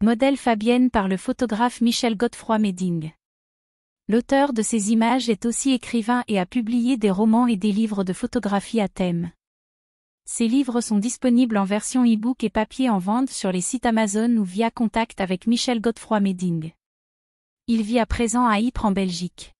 Modèle Fabienne par le photographe Michel Godefroy Meding. L'auteur de ces images est aussi écrivain et a publié des romans et des livres de photographie à thème. Ces livres sont disponibles en version e-book et papier en vente sur les sites Amazon ou via contact avec Michel Godefroy Meding. Il vit à présent à Ypres en Belgique.